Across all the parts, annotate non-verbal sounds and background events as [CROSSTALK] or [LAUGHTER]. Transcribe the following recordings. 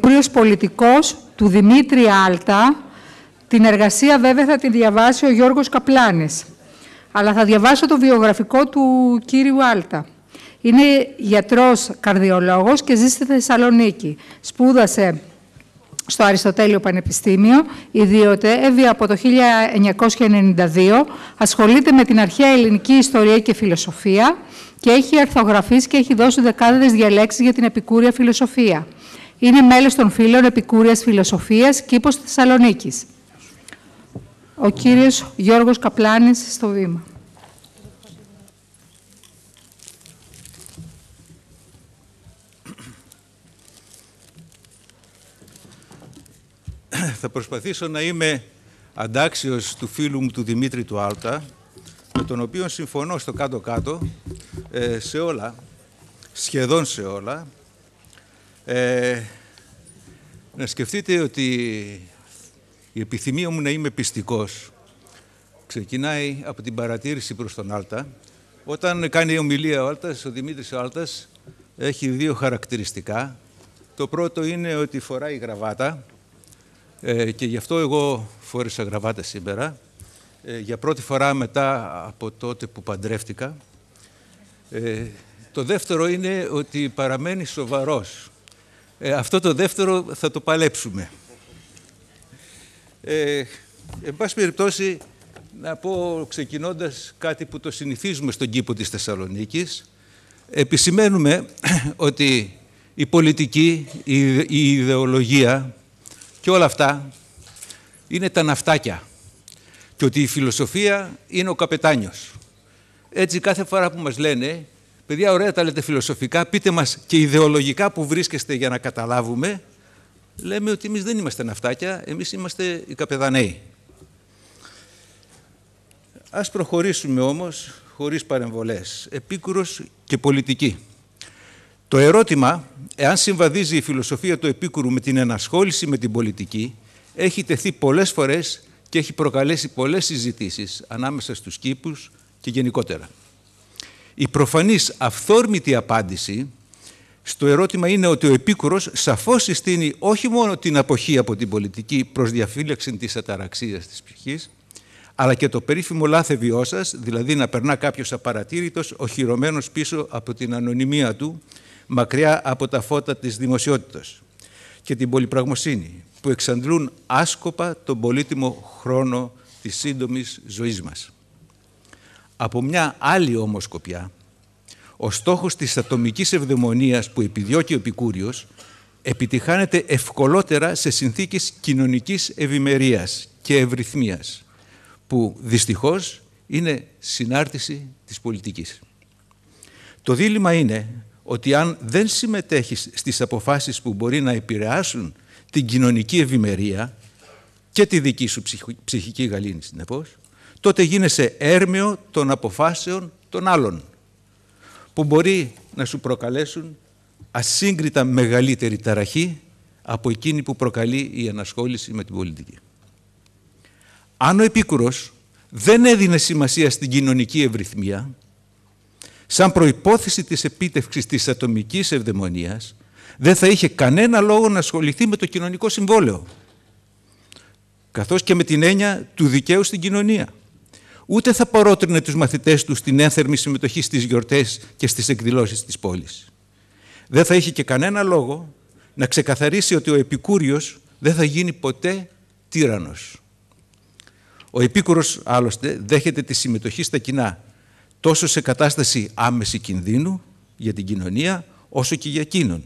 Πρίος Πολιτικός του Δημήτρη Άλτα. Την εργασία βέβαια θα τη διαβάσει ο Γιώργος Καπλάνης. Αλλά θα διαβάσω το βιογραφικό του κύριου Άλτα. Είναι γιατρός καρδιολόγος και ζει στη Θεσσαλονίκη. Σπούδασε στο Αριστοτέλειο Πανεπιστήμιο, ιδιωτεύει από το 1992, ασχολείται με την αρχαία ελληνική ιστορία και φιλοσοφία και έχει αρθογραφήσει και έχει δώσει δεκάδες διαλέξεις για την επικούρια φιλοσοφία. Είναι μέλος των φίλων Επικούριας Φιλοσοφίας Κήπος Θεσσαλονίκης. Ο κύριος Γιώργος Καπλάνης στο βήμα. [CLEARS THROAT] Θα προσπαθήσω να είμαι αντάξιος του φίλου μου του Δημήτρη του Άλτα, με τον οποίο συμφωνώ στο κάτω-κάτω ε, σε όλα, σχεδόν σε όλα, ε, να σκεφτείτε ότι η επιθυμία μου να είμαι πιστικός ξεκινάει από την παρατήρηση προς τον Άλτα. Όταν κάνει η ομιλία ο Άλτας, ο Δημήτρης ο Άλτας έχει δύο χαρακτηριστικά. Το πρώτο είναι ότι φοράει γραβάτα ε, και γι' αυτό εγώ φόρεσα γραβάτα σήμερα. Ε, για πρώτη φορά μετά από τότε που παντρεύτηκα. Ε, το δεύτερο είναι ότι παραμένει σοβαρός. Ε, αυτό το δεύτερο θα το παλέψουμε. Ε, εν πάση περιπτώσει, να πω ξεκινώντας κάτι που το συνηθίζουμε στον κήπο της Θεσσαλονίκης, επισημαίνουμε [CLEARS THROAT] ότι η πολιτική, η ιδεολογία και όλα αυτά είναι τα ναυτάκια και ότι η φιλοσοφία είναι ο καπετάνιος. Έτσι κάθε φορά που μας λένε Παιδιά, ωραία τα λέτε φιλοσοφικά, πείτε μας και ιδεολογικά που βρίσκεστε για να καταλάβουμε. Λέμε ότι εμείς δεν είμαστε ναυτάκια, εμείς είμαστε οι καπεδαναίοι. Ας προχωρήσουμε όμως χωρίς παρεμβολές, επίκουρος και πολιτική. Το ερώτημα, εάν συμβαδίζει η φιλοσοφία του επίκουρου με την ενασχόληση με την πολιτική, έχει τεθεί πολλές φορές και έχει προκαλέσει πολλές συζητήσεις ανάμεσα στους κήπους και γενικότερα. Η προφανής αυθόρμητη απάντηση στο ερώτημα είναι ότι ο Επίκουρος σαφώς συστήνει όχι μόνο την αποχή από την πολιτική προς διαφύλαξη της αταραξίας της ψυχής, αλλά και το περίφημο λάθε βιώσας, δηλαδή να περνά κάποιος απαρατήρητος, οχυρωμένος πίσω από την ανωνυμία του, μακριά από τα φώτα της δημοσιότητας και την πολυπραγμοσύνη, που εξαντλούν άσκοπα τον πολύτιμο χρόνο της σύντομης ζωής μας. Από μια άλλη όμως σκοπιά, ο στόχος της ατομικής ευδαιμονίας που επιδιώκει ο Επικούριος επιτυχάνεται ευκολότερα σε συνθήκες κοινωνικής ευημερίας και ευρυθμίας, που δυστυχώς είναι συνάρτηση της πολιτικής. Το δίλημα είναι ότι αν δεν συμμετέχεις στις αποφάσεις που μπορεί να επηρεάσουν την κοινωνική ευημερία και τη δική σου ψυχική γαλήνη, συνεπώς, τότε γίνεσαι έρμεο των αποφάσεων των άλλων που μπορεί να σου προκαλέσουν ασύγκριτα μεγαλύτερη ταραχή από εκείνη που προκαλεί η ανασχόληση με την πολιτική. Αν ο Επίκουρος δεν έδινε σημασία στην κοινωνική ευρυθμία σαν προϋπόθεση της επίτευξης της ατομικής ευδαιμονίας δεν θα είχε κανένα λόγο να ασχοληθεί με το κοινωνικό συμβόλαιο καθώς και με την έννοια του δικαίου στην κοινωνία ούτε θα παρότρινε τους μαθητές τους στην ένθερμη συμμετοχή στις γιορτές και στις εκδηλώσεις της πόλης. Δεν θα είχε και κανένα λόγο να ξεκαθαρίσει ότι ο Επικούριος δεν θα γίνει ποτέ τύρανος. Ο Επίκουρος, άλλωστε, δέχεται τη συμμετοχή στα κοινά τόσο σε κατάσταση άμεση κινδύνου για την κοινωνία, όσο και για εκείνον,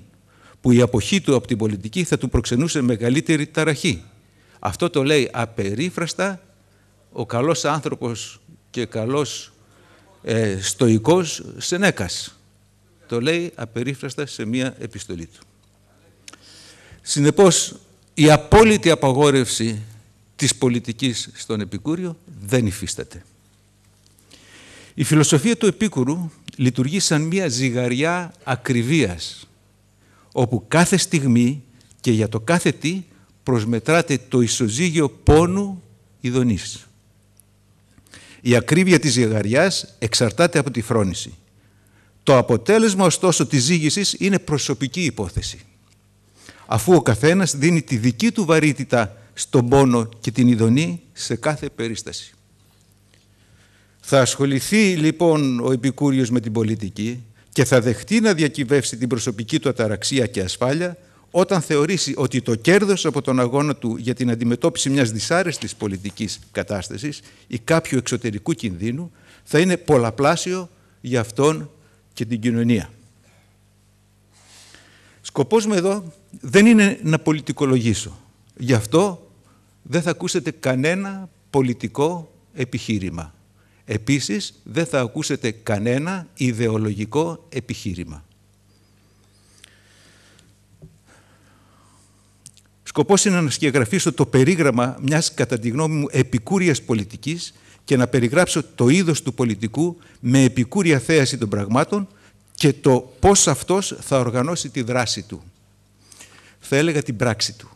που η αποχή του από την πολιτική θα του προξενούσε μεγαλύτερη ταραχή. Αυτό το λέει απερίφραστα ο καλός άνθρωπος και καλός ε, στοικός Σενέκας. Το λέει απερίφραστα σε μία επιστολή του. Συνεπώς, η απόλυτη απαγόρευση της πολιτικής στον Επικούριο δεν υφίσταται. Η φιλοσοφία του Επίκουρου λειτουργεί σαν μία ζυγαριά ακριβίας, όπου κάθε στιγμή και για το κάθε τι προσμετράται το ισοζύγιο πόνου ειδονής. Η ακρίβεια της ζυγαριάς εξαρτάται από τη φρόνηση. Το αποτέλεσμα ωστόσο της ζύγησης είναι προσωπική υπόθεση. Αφού ο καθένας δίνει τη δική του βαρύτητα στον πόνο και την ειδονή σε κάθε περίσταση. Θα ασχοληθεί λοιπόν ο Επικούριος με την πολιτική και θα δεχτεί να διακυβεύσει την προσωπική του αταραξία και ασφάλεια όταν θεωρήσει ότι το κέρδος από τον αγώνα του για την αντιμετώπιση μιας δυσάρεστης πολιτικής κατάστασης ή κάποιου εξωτερικού κινδύνου θα είναι πολλαπλάσιο για αυτόν και την κοινωνία. Σκοπός μου εδώ δεν είναι να πολιτικολογήσω. Γι' αυτό δεν θα ακούσετε κανένα πολιτικό επιχείρημα. Επίσης, δεν θα ακούσετε κανένα ιδεολογικό επιχείρημα. Σκοπός είναι να σκιαγραφίσω το περίγραμμα μιας κατά τη γνώμη μου επικούριας πολιτικής και να περιγράψω το είδος του πολιτικού με επικούρια θέαση των πραγμάτων και το πώς αυτός θα οργανώσει τη δράση του. Θα έλεγα την πράξη του.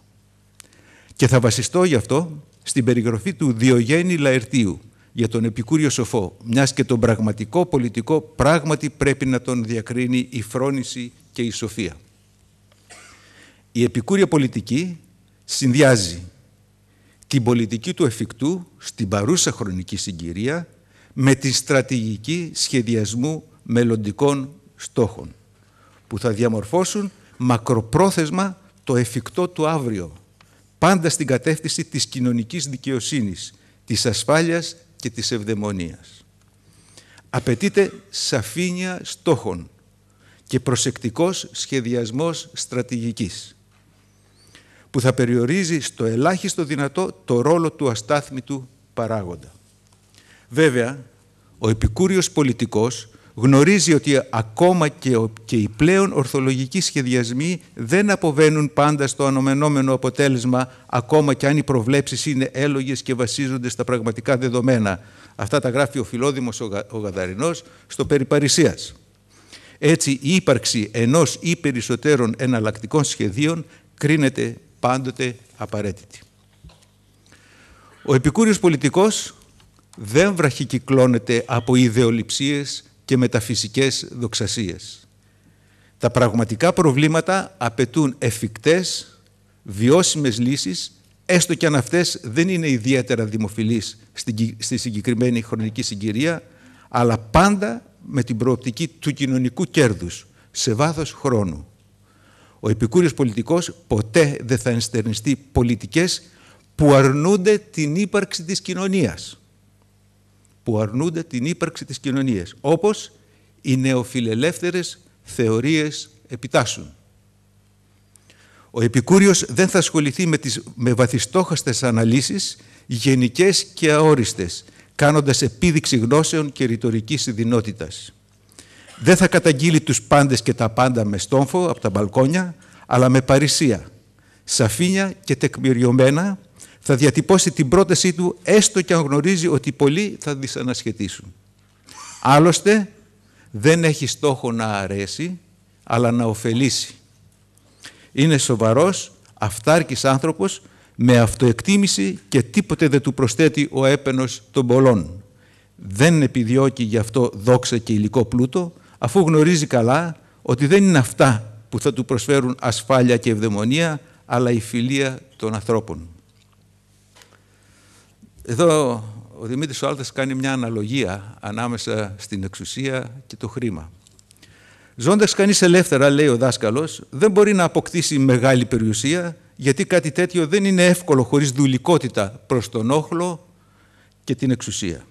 Και θα βασιστώ γι' αυτό στην περιγραφή του Διογέννη Λαερτίου για τον επικούριο σοφό, μιας και τον πραγματικό πολιτικό πράγματι πρέπει να τον διακρίνει η φρόνηση και η σοφία. Η επικούρια πολιτική συνδυάζει την πολιτική του εφικτού στην παρούσα χρονική συγκυρία με τη στρατηγική σχεδιασμού μελλοντικών στόχων που θα διαμορφώσουν μακροπρόθεσμα το εφικτό του αύριο πάντα στην κατεύθυνση της κοινωνικής δικαιοσύνης, της ασφάλειας και της ευδαιμονίας. Απαιτείται σαφήνεια στόχων και προσεκτικός σχεδιασμός στρατηγικής που θα περιορίζει στο ελάχιστο δυνατό το ρόλο του αστάθμητου παράγοντα. Βέβαια, ο επικούριος πολιτικός γνωρίζει ότι ακόμα και οι πλέον ορθολογικοί σχεδιασμοί δεν αποβαίνουν πάντα στο αναμενόμενο αποτέλεσμα, ακόμα και αν οι προβλέψεις είναι έλογες και βασίζονται στα πραγματικά δεδομένα. Αυτά τα γράφει ο Φιλόδημος ο Γαδαρινός στο Περιπαρισίας. Έτσι, η ύπαρξη ενός ή περισσότερων εναλλακτικών σχεδίων κρίνεται πάντοτε απαραίτητη. Ο επικούριος πολιτικός δεν βραχικυκλώνεται από ιδεολειψίες και μεταφυσικές δοξασίες. Τα πραγματικά προβλήματα απαιτούν εφικτές, βιώσιμες λύσεις, έστω και αν αυτές δεν είναι ιδιαίτερα δημοφιλείς στη συγκεκριμένη χρονική συγκυρία, αλλά πάντα με την προοπτική του κοινωνικού κέρδους, σε βάθος χρόνου. Ο επικούριος πολιτικός ποτέ δεν θα ενστερνιστεί πολιτικές που αρνούνται την ύπαρξη της κοινωνίας. Που αρνούνται την ύπαρξη της κοινωνίας. Όπως οι νεοφιλελεύθερες θεωρίες επιτάσσουν. Ο Επικούριος δεν θα ασχοληθεί με, τις, με βαθιστόχαστες αναλύσεις, γενικές και αόριστες, κάνοντας επίδειξη γνώσεων και ρητορικής ειδινότητας. Δεν θα καταγγείλει τους πάντες και τα πάντα με στόμφο από τα μπαλκόνια, αλλά με παρησία. Σαφήνια και τεκμηριωμένα θα διατυπώσει την πρότασή του έστω και αν γνωρίζει ότι πολλοί θα δυσανασχετήσουν. Άλλωστε δεν έχει στόχο να αρέσει, αλλά να ωφελήσει. Είναι σοβαρός, αυτάρκης άνθρωπος, με αυτοεκτίμηση και τίποτε δεν του προσθέτει ο έπαινος των πολλών. Δεν επιδιώκει γι' αυτό δόξα και υλικό πλούτο, αφού γνωρίζει καλά ότι δεν είναι αυτά που θα του προσφέρουν ασφάλεια και ευδαιμονία, αλλά η φιλία των ανθρώπων. Εδώ ο Δημήτρης Άλτας κάνει μια αναλογία ανάμεσα στην εξουσία και το χρήμα. Ζώντας κανείς ελεύθερα, λέει ο δάσκαλος, δεν μπορεί να αποκτήσει μεγάλη περιουσία, γιατί κάτι τέτοιο δεν είναι εύκολο χωρίς δουλικότητα προς τον όχλο και την εξουσία.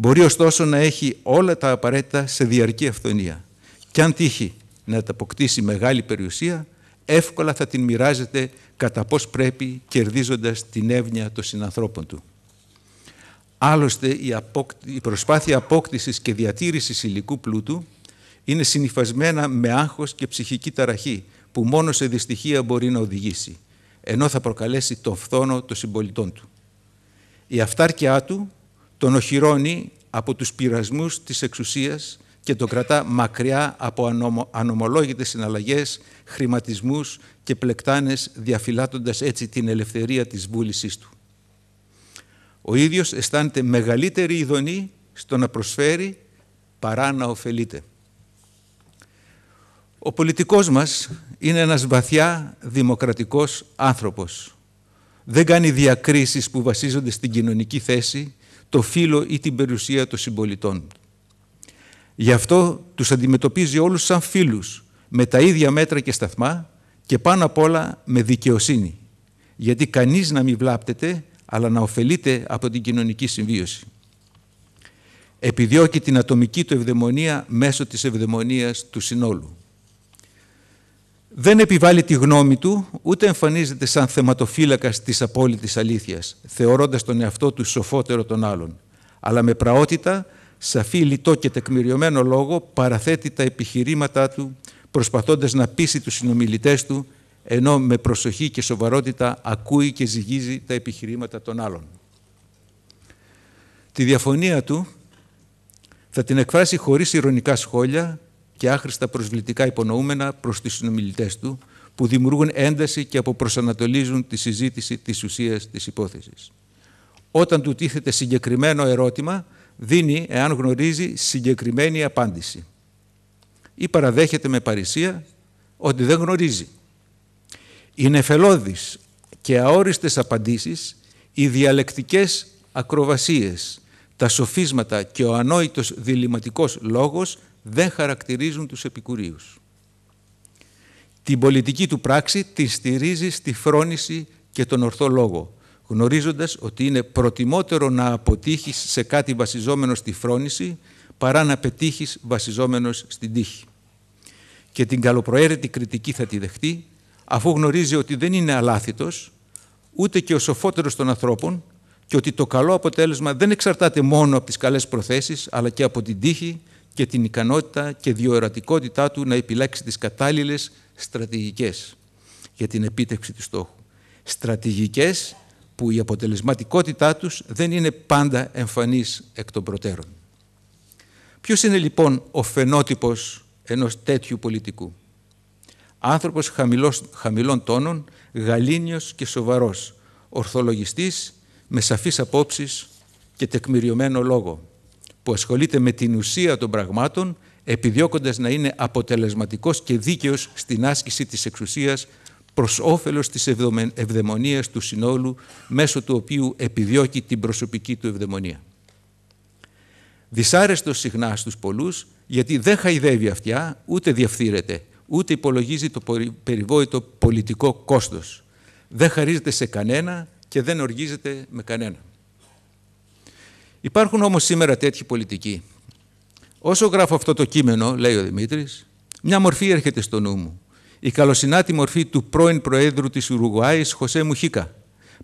Μπορεί ωστόσο να έχει όλα τα απαραίτητα σε διαρκή αυθονία. Και αν τύχει να τα αποκτήσει μεγάλη περιουσία, εύκολα θα την μοιράζεται κατά πώς πρέπει, κερδίζοντας την εύνοια των συνανθρώπων του. Άλλωστε, η προσπάθεια απόκτησης και διατήρησης υλικού πλούτου είναι συνειφασμένα με άγχος και ψυχική ταραχή, που μόνο σε δυστυχία μπορεί να οδηγήσει, ενώ θα προκαλέσει το φθόνο των συμπολιτών του. Η αυτάρκειά του τον οχυρώνει από τους πειρασμούς της εξουσίας και τον κρατά μακριά από ανομολόγητες συναλλαγές, χρηματισμούς και πλεκτάνες διαφυλάττοντας έτσι την ελευθερία της βούλησής του. Ο ίδιος αισθάνεται μεγαλύτερη ειδονή στο να προσφέρει παρά να ωφελείται. Ο πολιτικός μας είναι ένας βαθιά δημοκρατικός άνθρωπος. Δεν κάνει διακρίσεις που βασίζονται στην κοινωνική θέση το φίλο ή την περιουσία των συμπολιτών. Γι' αυτό τους αντιμετωπίζει όλους σαν φίλους, με τα ίδια μέτρα και σταθμά και πάνω απ' όλα με δικαιοσύνη. Γιατί κανείς να μην βλάπτεται, αλλά να ωφελείται από την κοινωνική συμβίωση. Επιδιώκει την ατομική του ευδαιμονία μέσω της ευδαιμονίας του συνόλου. Δεν επιβάλλει τη γνώμη του, ούτε εμφανίζεται σαν θεματοφύλακας της απόλυτης αλήθειας, θεωρώντας τον εαυτό του σοφότερο των άλλων. Αλλά με πραότητα, σαφή, λιτό και τεκμηριωμένο λόγο, παραθέτει τα επιχειρήματά του, προσπαθώντας να πείσει τους συνομιλητές του, ενώ με προσοχή και σοβαρότητα ακούει και ζυγίζει τα επιχειρήματα των άλλων. Τη διαφωνία του θα την εκφράσει χωρίς ηρωνικά σχόλια, και άχρηστα προσβλητικά υπονοούμενα προς τους συνομιλητές του, που δημιουργούν ένταση και αποπροσανατολίζουν τη συζήτηση της ουσίας της υπόθεσης. Όταν του τίθεται συγκεκριμένο ερώτημα, δίνει, εάν γνωρίζει, συγκεκριμένη απάντηση. Ή παραδέχεται με παρησία ότι δεν γνωρίζει. Οι νεφελώδεις και αόριστες απαντήσεις, οι διαλεκτικές ακροβασίες, τα σοφίσματα και ο ανόητος διληματικός λόγος δεν χαρακτηρίζουν τους επικουρίους. Την πολιτική του πράξη τη στηρίζει στη φρόνηση και τον ορθό λόγο, γνωρίζοντας ότι είναι προτιμότερο να αποτύχεις σε κάτι βασιζόμενο στη φρόνηση παρά να πετύχεις βασιζόμενος στην τύχη. Και την καλοπροαίρετη κριτική θα τη δεχτεί, αφού γνωρίζει ότι δεν είναι αλάθητος, ούτε και ο σοφότερος των ανθρώπων και ότι το καλό αποτέλεσμα δεν εξαρτάται μόνο από τις καλές προθέσεις, αλλά και από την τύχη και την ικανότητα και διορατικότητά του να επιλέξει τις κατάλληλες στρατηγικές για την επίτευξη του στόχου. Στρατηγικές που η αποτελεσματικότητά τους δεν είναι πάντα εμφανής εκ των προτέρων. Ποιος είναι λοιπόν ο φαινότυπος ενός τέτοιου πολιτικού. Άνθρωπος χαμηλός, χαμηλών τόνων, γαλήνιος και σοβαρός, ορθολογιστής, με σαφείς απόψεις και τεκμηριωμένο λόγο που ασχολείται με την ουσία των πραγμάτων επιδιώκοντας να είναι αποτελεσματικός και δίκαιος στην άσκηση της εξουσίας προς όφελος της ευδαιμονίας του συνόλου μέσω του οποίου επιδιώκει την προσωπική του ευδαιμονία. Δυσάρεστος συχνά στους πολλούς γιατί δεν χαϊδεύει αυτιά ούτε διαφθείρεται ούτε υπολογίζει το περιβόητο πολιτικό κόστος. Δεν χαρίζεται σε κανένα και δεν οργίζεται με κανένα. Υπάρχουν όμως σήμερα τέτοιοι πολιτικοί. Όσο γράφω αυτό το κείμενο, λέει ο Δημήτρης, μια μορφή έρχεται στο νου μου. Η καλοσυνάτη μορφή του πρώην Προέδρου της Ουρουγουάης, Χωσέ Μουχίκα,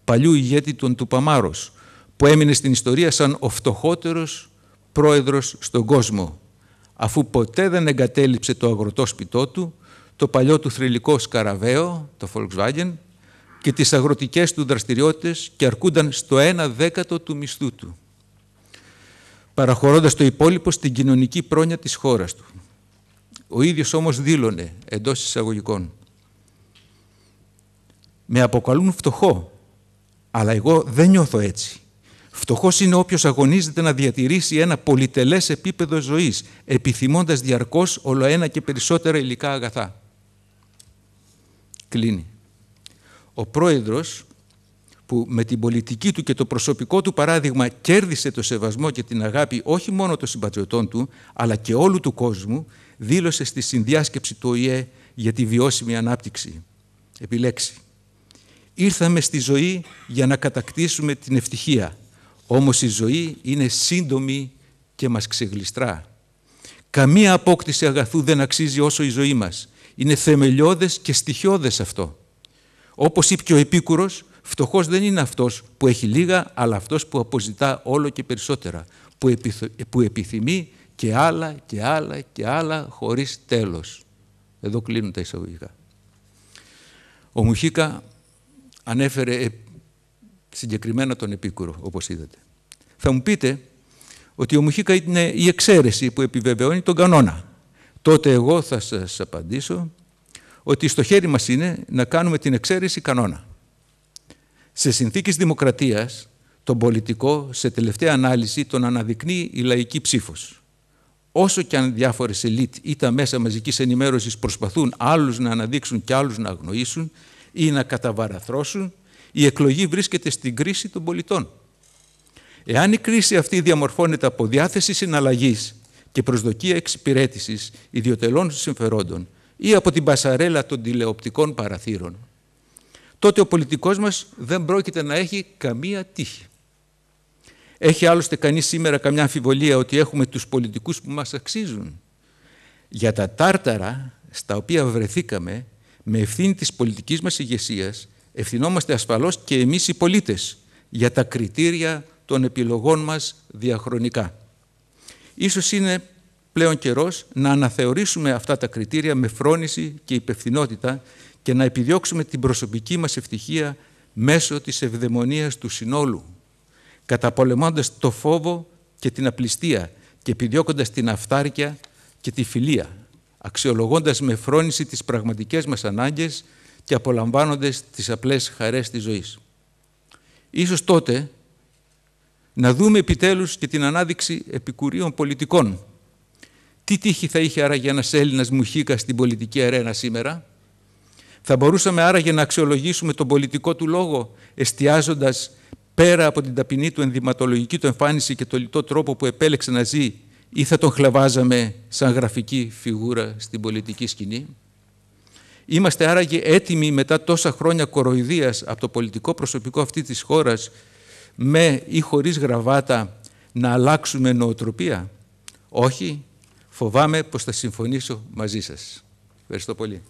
παλιού ηγέτη των Τουπαμάρος, που έμεινε στην ιστορία σαν ο φτωχότερος πρόεδρος στον κόσμο, αφού ποτέ δεν εγκατέλειψε το αγροτό σπιτό του, το παλιό του θρηλυκό σκαραβαίο, το Volkswagen, και τις αγροτικές του δραστηριότητες και αρκούνταν στο 1 δέκατο του μισθού του παραχωρώντας το υπόλοιπο στην κοινωνική πρόνοια της χώρας του. Ο ίδιος όμως δήλωνε εντός εισαγωγικών «Με αποκαλούν φτωχό, αλλά εγώ δεν νιώθω έτσι. Φτωχός είναι όποιος αγωνίζεται να διατηρήσει ένα πολυτελές επίπεδο ζωής, επιθυμώντας διαρκώς όλο ένα και περισσότερα υλικά αγαθά. Κλείνει. Ο πρόεδρος που με την πολιτική του και το προσωπικό του παράδειγμα κέρδισε το σεβασμό και την αγάπη όχι μόνο των συμπατριωτών του, αλλά και όλου του κόσμου, δήλωσε στη συνδιάσκεψη του ΟΗΕ για τη βιώσιμη ανάπτυξη. Επιλέξει. Ήρθαμε στη ζωή για να κατακτήσουμε την ευτυχία. Όμως η ζωή είναι σύντομη και μας ξεγλιστρά. Καμία απόκτηση αγαθού δεν αξίζει όσο η ζωή μας. Είναι θεμελιώδες και στοιχειώδες αυτό. Όπως είπε και ο Επίκουρος, Φτωχός δεν είναι αυτός που έχει λίγα, αλλά αυτός που αποζητά όλο και περισσότερα, που, που επιθυμεί και άλλα και άλλα και άλλα χωρίς τέλος. Εδώ κλείνουν τα εισαγωγικά. Ο Μουχίκα ανέφερε συγκεκριμένα τον Επίκουρο, όπως είδατε. Θα μου πείτε ότι ο Μουχίκα είναι η εξαίρεση που επιβεβαιώνει τον κανόνα. Τότε εγώ θα σας απαντήσω ότι στο χέρι μας είναι να κάνουμε την εξαίρεση κανόνα. Σε συνθήκες δημοκρατίας, τον πολιτικό σε τελευταία ανάλυση τον αναδεικνύει η λαϊκή ψήφος. Όσο και αν διάφορες σελίτε ή τα μέσα μαζικής ενημέρωσης προσπαθούν άλλους να αναδείξουν και άλλους να αγνοήσουν ή να καταβαραθρώσουν, η εκλογή βρίσκεται στην κρίση των πολιτών. Εάν η κρίση αυτή διαμορφώνεται από διάθεση συναλλαγής και αλλου να εξυπηρέτησης ιδιωτελών συμφερόντων ή από την πασαρέλα των πολιτων εαν η κριση αυτη διαμορφωνεται απο διαθεση συναλλαγη και προσδοκια εξυπηρετηση ιδιωτελων συμφεροντων η απο την πασαρελα των τηλεοπτικων παραθυρων τότε ο πολιτικός μας δεν πρόκειται να έχει καμία τύχη. Έχει άλλωστε κανείς σήμερα καμιά αμφιβολία ότι έχουμε τους πολιτικούς που μας αξίζουν. Για τα τάρταρα στα οποία βρεθήκαμε με ευθύνη της πολιτικής μας ηγεσίας, ευθυνόμαστε ασφαλώς και εμείς οι πολίτες για τα κριτήρια των επιλογών μας διαχρονικά. Ίσως είναι πλέον καιρός να αναθεωρήσουμε αυτά τα κριτήρια με φρόνηση και υπευθυνότητα και να επιδιώξουμε την προσωπική μας ευτυχία μέσω της ευδαιμονίας του συνόλου, καταπολεμώντας το φόβο και την απληστία και επιδιώκοντας την αυτάρκεια και τη φιλία, αξιολογώντας με φρόνηση τις πραγματικές μας ανάγκες και απολαμβάνοντας τις απλές χαρές της ζωής. Ίσως τότε να δούμε επιτέλους και την ανάδειξη επικουρίων πολιτικών. Τι τύχη θα είχε άραγε ένας Έλληνας μουχίκα στην πολιτική αρένα σήμερα – θα μπορούσαμε άραγε να αξιολογήσουμε τον πολιτικό του λόγο, εστιάζοντας πέρα από την ταπεινή του ενδυματολογική του εμφάνιση και το λιτό τρόπο που επέλεξε να ζει, ή θα τον χλαβάζαμε σαν γραφική φιγούρα στην πολιτική σκηνή. Είμαστε άραγε έτοιμοι μετά τόσα χρόνια κοροϊδίας από το πολιτικό προσωπικό αυτή της χώρας με ή χωρίς γραβάτα να αλλάξουμε νοοτροπία. Όχι, φοβάμαι πως θα συμφωνήσω μαζί σας. Ευχαριστώ πολύ.